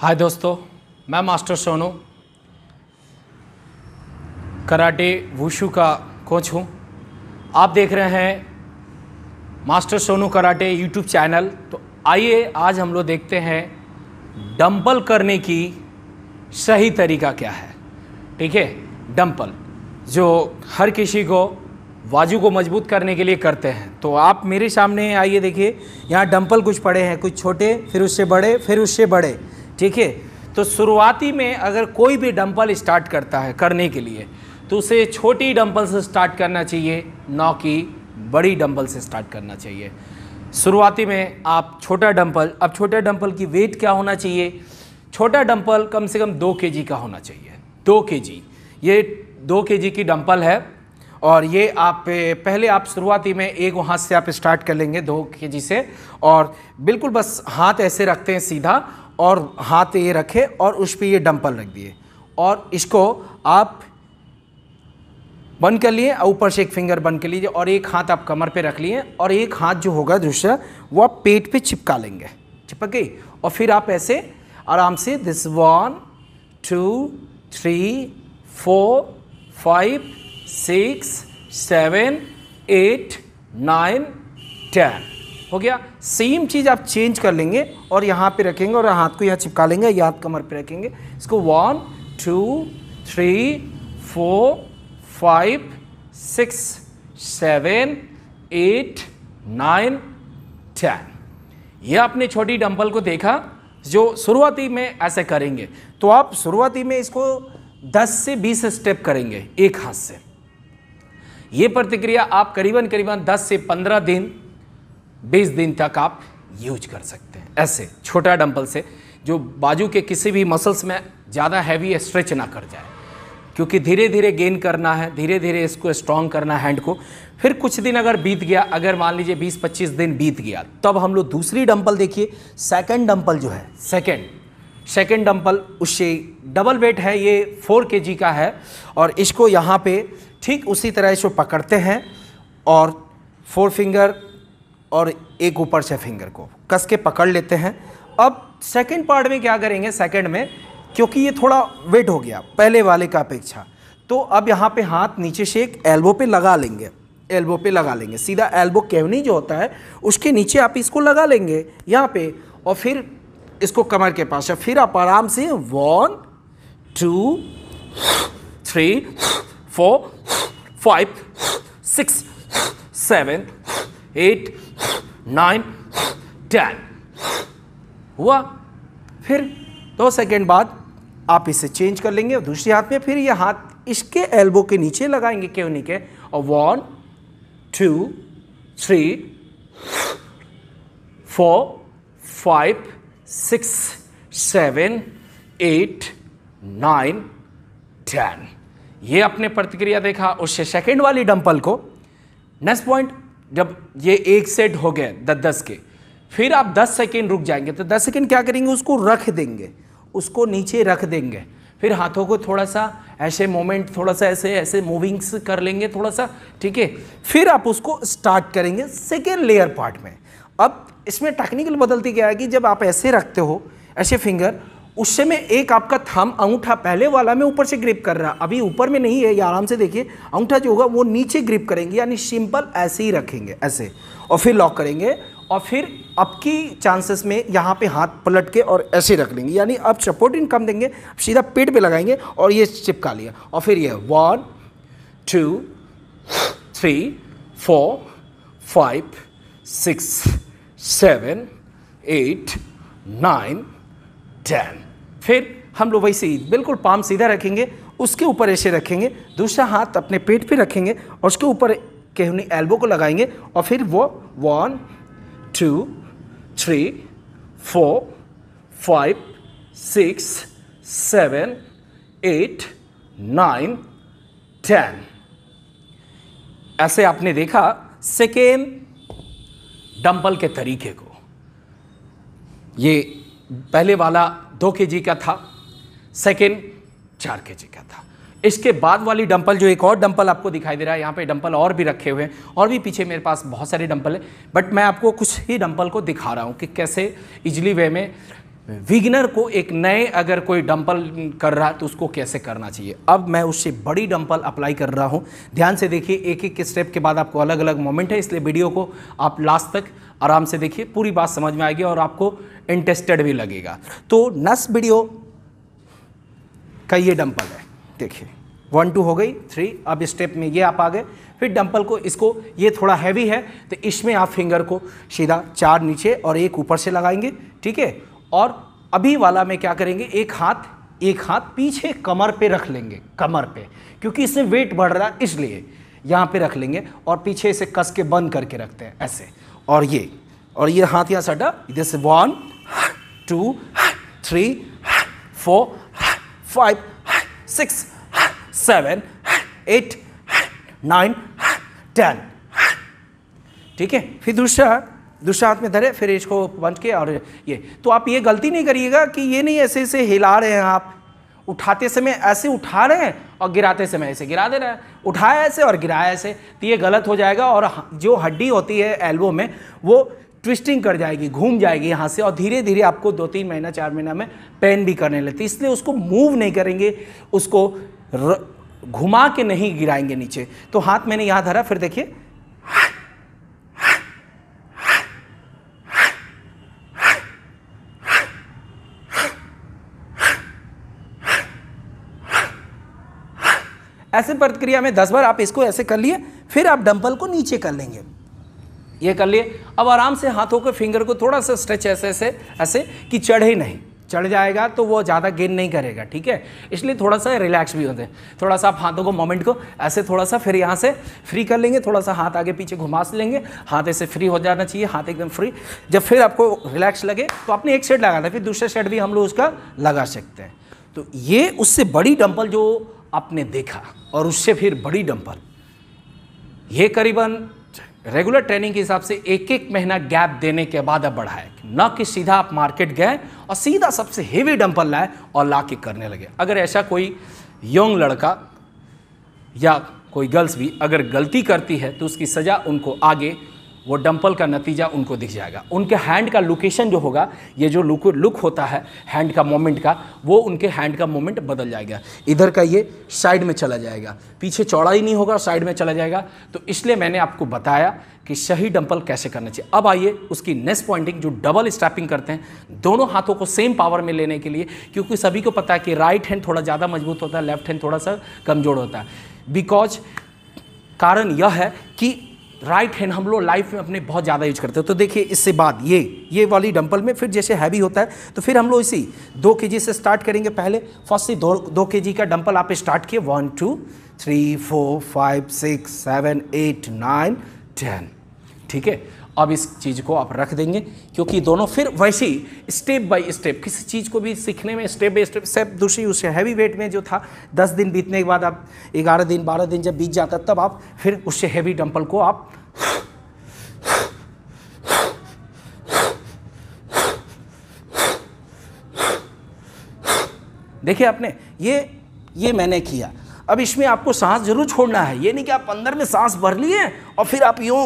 हाय दोस्तों मैं master Sonu karate wushu का कोच हूँ आप देख रहे हैं master Sonu karate YouTube channel तो आइए आज हम लोग देखते हैं डंपल करने की सही तरीका क्या है ठीक है डंपल जो हर किसी को बाजू को मजबूत करने के लिए करते हैं तो आप मेरे सामने आइए देखिए यहाँ डंपल कुछ पड़े हैं कुछ छोटे फिर उससे बड़े फिर उससे बड़े ठीक है तो शुरुआती में अगर कोई भी डंपल स्टार्ट करता है करने के लिए तो उसे छोटी डंपल से स्टार्ट करना चाहिए ना कि बड़ी डंपल से स्टार्ट करना चाहिए शुरुआती में आप छोटा डंपल अब छोटा डंपल की वेट क्या होना चाहिए छोटा डंपल कम से कम दो के का होना चाहिए दो के ये दो के की डंपल है और ये आप पहले आप शुरुआती में एक हाथ से आप स्टार्ट कर लेंगे दो के से और बिल्कुल बस हाथ ऐसे रखते हैं सीधा और हाथ ये रखे और उस पर ये डंपल रख दिए और इसको आप बंद कर लिए ऊपर से एक फिंगर बंद कर लीजिए और एक हाथ आप कमर पे रख लिए और एक हाथ जो होगा दूसरा वो आप पेट पे चिपका लेंगे चिपक गई और फिर आप ऐसे आराम से this one two three four five six seven eight nine ten हो गया सेम चीज़ आप चेंज कर लेंगे और यहाँ पे रखेंगे और हाथ को यहाँ चिपका लेंगे या हाथ कमर पे रखेंगे इसको one two three four five six seven eight nine ten ये आपने छोटी डंपल को देखा जो शुरुआती में ऐसे करेंगे तो आप शुरुआती में इसको 10 से 20 स्टेप करेंगे एक हाथ से ये प्रतिक्रिया आप करीबन करीबन 10 से 15 दिन बीस दिन तक आप यूज कर सकते हैं ऐसे छोटा डंपल से जो बाजू के किसी भी मसल्स में ज़्यादा हैवी स्ट्रेच ना कर जाए क्योंकि धीरे धीरे गेन करना है धीरे धीरे इसको स्ट्रॉन्ग करना हैंड को फिर कुछ दिन अगर बीत गया अगर मान लीजिए 20-25 दिन बीत गया तब हम लोग दूसरी डंपल देखिए सेकंड डंपल जो है सेकंड सेकंड डंपल उससे डबल वेट है ये 4 के का है और इसको यहाँ पे ठीक उसी तरह इसको पकड़ते हैं और फोर फिंगर और एक ऊपर से फिंगर को कस के पकड़ लेते हैं अब सेकेंड पार्ट में क्या करेंगे सेकेंड में क्योंकि ये थोड़ा वेट हो गया पहले वाले का अपेक्षा तो अब यहाँ पे हाथ नीचे से एक एल्बो पे लगा लेंगे एल्बो पे लगा लेंगे सीधा एल्बो केवनी जो होता है उसके नीचे आप इसको लगा लेंगे यहाँ पे और फिर इसको कमर के पास फिर आप आराम से one two three four five six seven eight nine ten हुआ फिर दो सेकेंड बाद आप इसे चेंज कर लेंगे दूसरे हाथ में फिर ये हाथ इसके एल्बो के नीचे लगाएंगे क्यों नहीं के और one two three four five six seven eight nine ten ये अपने प्रतिक्रिया देखा उससे सेकेंड वाली डंपल को नेक्स्ट पॉइंट जब ये एक सेट हो गए दस दस के फिर आप दस सेकेंड रुक जाएंगे तो दस सेकेंड क्या करेंगे उसको रख देंगे उसको नीचे रख देंगे फिर हाथों को थोड़ा सा ऐसे मोमेंट थोड़ा सा ऐसे ऐसे मूविंग्स कर लेंगे थोड़ा सा ठीक है फिर आप उसको स्टार्ट करेंगे सेकेंड लेयर पार्ट में अब इसमें टेक्निकल बदलती क्या है कि जब आप ऐसे रखते हो ऐसे फिंगर उससे मैं एक आपका थम अंगूठा पहले वाला में ऊपर से ग्रिप कर रहा अभी ऊपर में नहीं है ये आराम से देखिए अंगूठा जो होगा वो नीचे ग्रिप करेंगे यानी सिंपल ऐसे ही रखेंगे ऐसे और फिर लॉक करेंगे और फिर आपकी की चांसेस में यहाँ पे हाथ पलट के और ऐसे रख लेंगे यानी अब सपोर्ट इन कम देंगे सीधा पेट पे लगाएंगे और ये चिपका लिया और फिर ये one two three four five six seven eight nine ten फिर हम लोग वैसे ही बिल्कुल पाम सीधा रखेंगे उसके ऊपर ऐसे रखेंगे दूसरा हाथ अपने पेट पे रखेंगे और उसके ऊपर केहनी एल्बो को लगाएंगे और फिर वो one two three four five six seven eight nine ten ऐसे आपने देखा सेकेंड डंबल के तरीके को ये पहले वाला दो के जी का था सेकेंड चार के जी का था इसके बाद वाली डंपल जो एक और डंपल आपको दिखाई दे रहा है यहाँ पे डंपल और भी रखे हुए हैं और भी पीछे मेरे पास बहुत सारे डंपल है बट मैं आपको कुछ ही डंपल को दिखा रहा हूँ कि कैसे इजली वे में विगनर को एक नए अगर कोई डंपल कर रहा है तो उसको कैसे करना चाहिए अब मैं उससे बड़ी डंपल अप्लाई कर रहा हूँ ध्यान से देखिए एक एक स्टेप के बाद आपको अलग अलग मोमेंट है इसलिए वीडियो को आप लास्ट तक आराम से देखिए पूरी बात समझ में आएगी और आपको इंटरेस्टेड भी लगेगा तो नस वीडियो का ये डंपल है देखिए वन टू हो गई थ्री अब स्टेप में ये आप आ गए फिर डंपल को इसको ये थोड़ा हैवी है तो इसमें आप फिंगर को सीधा चार नीचे और एक ऊपर से लगाएंगे ठीक है और अभी वाला में क्या करेंगे एक हाथ एक हाथ पीछे कमर पे रख लेंगे कमर पे क्योंकि इसमें वेट बढ़ रहा है इसलिए यहाँ पे रख लेंगे और पीछे इसे कस के बंद करके रखते हैं ऐसे और ये और ये हाथ यहाँ साडा this one two three four five six seven eight nine ten ठीक है फिर दूसरा दूसरा हाथ में धरे फिर इसको पंच के और ये तो आप ये गलती नहीं करिएगा कि ये नहीं ऐसे ऐसे हिला रहे हैं आप उठाते समय ऐसे उठा रहे हैं और गिराते समय ऐसे गिरा दे रहा है उठाया ऐसे और गिराया ऐसे तो ये गलत हो जाएगा और जो हड्डी होती है एल्बो में वो ट्विस्टिंग कर जाएगी घूम जाएगी यहाँ से और धीरे धीरे आपको दो तीन महीना चार महीना में पेन भी करने लगती इसलिए उसको मूव नहीं करेंगे उसको घुमा के नहीं गिराएंगे नीचे तो हाथ मैंने यहाँ धरा फिर देखिए ऐसे प्रतिक्रिया में दस बार आप इसको ऐसे कर लिए फिर आप डंपल को नीचे कर लेंगे ये कर लिए अब आराम से हाथों के फिंगर को थोड़ा सा स्ट्रेच ऐसे ऐसे ऐसे कि चढ़े नहीं चढ़ जाएगा तो वो ज़्यादा गेन नहीं करेगा ठीक है इसलिए थोड़ा सा रिलैक्स भी होते हैं थोड़ा सा आप हाथों को मोमेंट को ऐसे थोड़ा सा फिर यहाँ से फ्री कर लेंगे थोड़ा सा हाथ आगे पीछे घुमा लेंगे हाथ ऐसे फ्री हो जाना चाहिए हाथ एकदम फ्री जब फिर आपको रिलैक्स लगे तो आपने एक सेट लगा दें फिर दूसरा सेट भी हम लोग उसका लगा सकते हैं तो ये उससे बड़ी डंपल जो आपने देखा और उससे फिर बड़ी डंपर ये करीबन रेगुलर ट्रेनिंग के हिसाब से एक एक महीना गैप देने के बाद अब बढ़ाए न कि सीधा आप मार्केट गए और सीधा सबसे हेवी डंपर लाए और ला के करने लगे अगर ऐसा कोई यंग लड़का या कोई गर्ल्स भी अगर गलती करती है तो उसकी सज़ा उनको आगे वो डंपल का नतीजा उनको दिख जाएगा उनके हैंड का लोकेशन जो होगा ये जो लुक लुक होता है हैंड का मोमेंट का वो उनके हैंड का मोमेंट बदल जाएगा इधर का ये साइड में चला जाएगा पीछे चौड़ा ही नहीं होगा साइड में चला जाएगा तो इसलिए मैंने आपको बताया कि सही डंपल कैसे करना चाहिए अब आइए उसकी नेस्ट पॉइंटिंग जो डबल स्ट्रैपिंग करते हैं दोनों हाथों को सेम पावर में लेने के लिए क्योंकि सभी को पता है कि राइट हैंड थोड़ा ज़्यादा मजबूत होता है लेफ्ट हैंड थोड़ा सा कमज़ोर होता है बिकॉज कारण यह है कि राइट हैंड हम लोग लाइफ में अपने बहुत ज़्यादा यूज करते हो तो देखिए इससे बाद ये ये वाली डंपल में फिर जैसे हैवी होता है तो फिर हम लोग इसी दो के से स्टार्ट करेंगे पहले फर्स्ट से दो दो के का डंपल आप स्टार्ट किए one two three four five six seven eight nine ten ठीक है अब इस चीज़ को आप रख देंगे क्योंकि दोनों फिर वैसे ही स्टेप बाय स्टेप किसी चीज़ को भी सीखने में स्टेप बाय स्टेप सेप दूसरी उससे हैवी वेट में जो था दस दिन बीतने के बाद आप ग्यारह दिन बारह दिन जब बीत जाता तब आप फिर उससे हैवी डंपल को आप देखिए आपने ये ये मैंने किया अब इसमें आपको सांस जरूर छोड़ना है ये नहीं कि आप अंदर में सांस भर लिए और फिर आप यूँ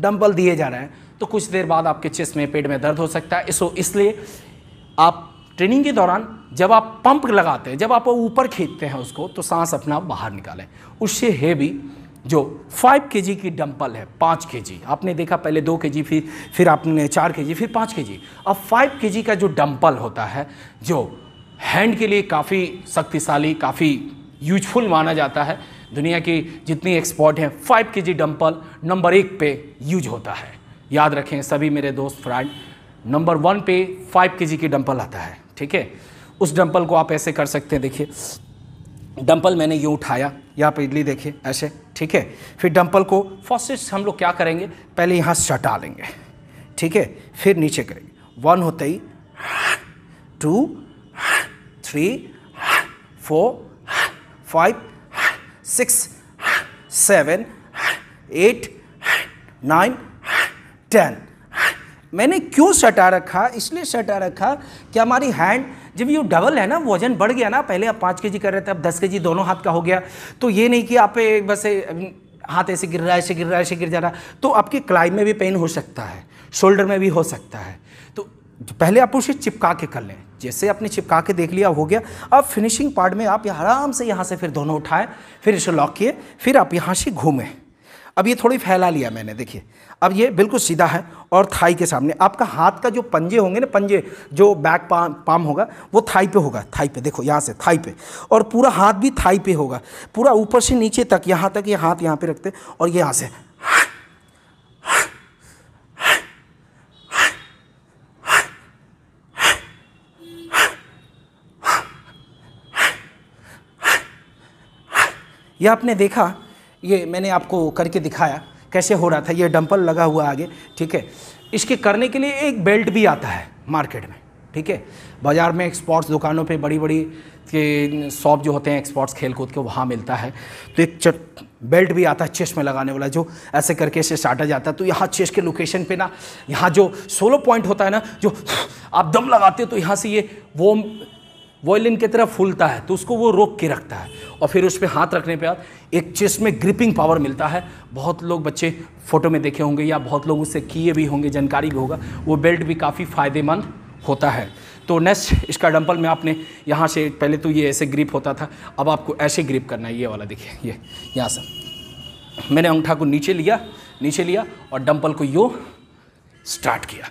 डंबल दिए जा रहे हैं तो कुछ देर बाद आपके चेस्ट में पेट में दर्द हो सकता है इसो इसलिए आप ट्रेनिंग के दौरान जब आप पंप लगाते हैं जब आप ऊपर खींचते हैं उसको तो सांस अपना बाहर निकालें उससे हैवी जो 5 के की डंपल है 5 के आपने देखा पहले 2 के फिर फिर आपने 4 के फिर 5 के अब 5 के का जो डंपल होता है जो हैंड के लिए काफ़ी शक्तिशाली काफ़ी यूजफुल माना जाता है दुनिया की जितनी एक्सपोर्ट हैं फाइव के जी डम्पल नंबर एक पे यूज होता है याद रखें सभी मेरे दोस्त फ्रेंड नंबर वन पे फाइव के जी की डम्पल आता है ठीक है उस डम्पल को आप ऐसे कर सकते हैं देखिए डम्पल मैंने यूँ उठाया यहाँ पर इडली देखिए ऐसे ठीक है फिर डम्पल को फॉसिस हम लोग क्या करेंगे पहले यहाँ सटा लेंगे ठीक है फिर नीचे करेंगे वन होते ही two three four five six seven eight nine ten मैंने क्यों सटा रखा इसलिए सटा रखा कि हमारी हैंड जब ये डबल है ना वजन बढ़ गया ना पहले आप पाँच के जी कर रहे थे अब दस के जी दोनों हाथ का हो गया तो ये नहीं कि आप बस हाथ ऐसे गिर रहा है ऐसे गिर रहा है ऐसे गिर जा रहा तो आपके क्लाइम में भी पेन हो सकता है शोल्डर में भी हो सकता है तो तो पहले आप उसे चिपका के कर लें जैसे आपने चिपका के देख लिया हो गया अब फिनिशिंग पार्ट में आप आराम से यहाँ से फिर दोनों उठाएं फिर इसे लॉक किए फिर आप यहाँ से घूमें अब ये थोड़ी फैला लिया मैंने देखिए अब ये बिल्कुल सीधा है और थाई के सामने आपका हाथ का जो पंजे होंगे ना पंजे जो बैक पाम पाम होगा वो थाई पे होगा थाई पे देखो यहाँ से थाई पे और पूरा हाथ भी थाई पे होगा पूरा ऊपर से नीचे तक यहाँ तक ये यह हाथ यहाँ पे रखते और ये यहाँ से यह आपने देखा ये मैंने आपको करके दिखाया कैसे हो रहा था ये डंपल लगा हुआ आगे ठीक है इसके करने के लिए एक बेल्ट भी आता है मार्केट में ठीक है बाज़ार में एक्सपोर्ट्स दुकानों पे बड़ी बड़ी के शॉप जो होते हैं एक्सपोर्ट्स खेल कूद के वहाँ मिलता है तो एक चट बेल्ट भी आता है चेस में लगाने वाला जो ऐसे करके इसे साटा जाता है तो यहाँ चेस के लोकेशन पे ना यहाँ जो सोलो पॉइंट होता है ना जो आप दम लगाते हो तो यहाँ से ये वो वॉयलिन की तरह फूलता है तो उसको वो रोक के रखता है और फिर उस पर हाथ रखने पर बाद एक चेस्ट में ग्रिपिंग पावर मिलता है बहुत लोग बच्चे फ़ोटो में देखे होंगे या बहुत लोग उससे किए भी होंगे जानकारी भी होगा वो बेल्ट भी काफ़ी फ़ायदेमंद होता है तो नेक्स्ट इसका डंपल में आपने यहाँ से पहले तो ये ऐसे ग्रिप होता था अब आपको ऐसे ग्रिप करना है ये वाला देखिए ये यहाँ से मैंने अंगूठा को नीचे लिया नीचे लिया और डंपल को यो स्टार्ट किया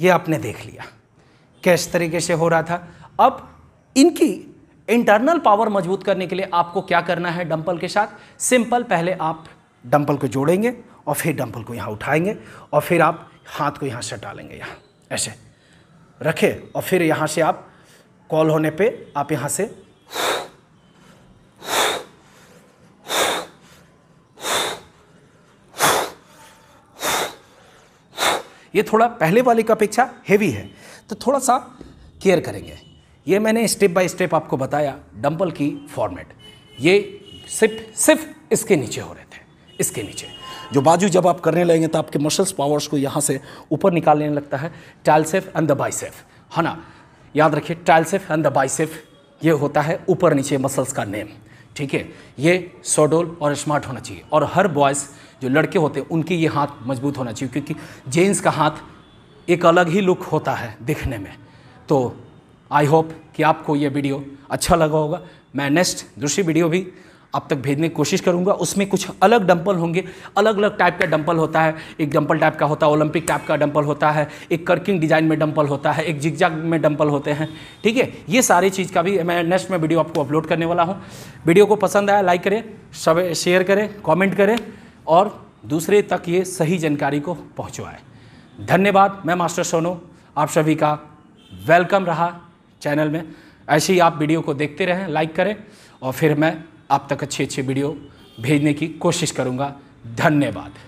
ये आपने देख लिया किस तरीके से हो रहा था अब इनकी इंटरनल पावर मजबूत करने के लिए आपको क्या करना है डंपल के साथ सिंपल पहले आप डंपल को जोड़ेंगे और फिर डंपल को यहाँ उठाएंगे और फिर आप हाथ को यहाँ से डालेंगे यहाँ ऐसे रखें और फिर यहाँ से आप कॉल होने पे आप यहाँ से ये थोड़ा पहले वाले की अपेक्षा हैवी है तो थोड़ा सा केयर करेंगे ये मैंने स्टेप बाय स्टेप आपको बताया डम्बल की फॉर्मेट ये सिर्फ सिर्फ इसके नीचे हो रहे थे इसके नीचे जो बाजू जब आप करने लगेंगे तो आपके मसल्स पावर्स को यहाँ से ऊपर निकालने लगता है टाइलसेफ एंड द बाइसेफ है ना याद रखिए टाइलसेफ एंड द बाइसेफ ये होता है ऊपर नीचे मसल्स का नेम ठीक है ये सोडोल और स्मार्ट होना चाहिए और हर बॉयज़ जो लड़के होते हैं उनके ये हाथ मजबूत होना चाहिए क्योंकि जेंट्स का हाथ एक अलग ही लुक होता है दिखने में तो आई होप कि आपको ये वीडियो अच्छा लगा होगा मैं नेक्स्ट दूसरी वीडियो भी आप तक भेजने की कोशिश करूंगा उसमें कुछ अलग डंपल होंगे अलग अलग टाइप का डंपल होता है एक डंपल टाइप का होता है ओलंपिक टाइप का डंपल होता है एक कर्किंग डिजाइन में डंपल होता है एक जिगजाग में डंपल होते हैं ठीक है ये सारी चीज़ का भी मैं नेक्स्ट में वीडियो आपको अपलोड करने वाला हूँ वीडियो को पसंद आया लाइक करें सब शेयर करें कॉमेंट करें और दूसरे तक ये सही जानकारी को पहुँचवाए धन्यवाद मैं मास्टर सोनू आप सभी का वेलकम रहा चैनल में ऐसे ही आप वीडियो को देखते रहें लाइक करें और फिर मैं आप तक अच्छे अच्छे वीडियो भेजने की कोशिश करूँगा धन्यवाद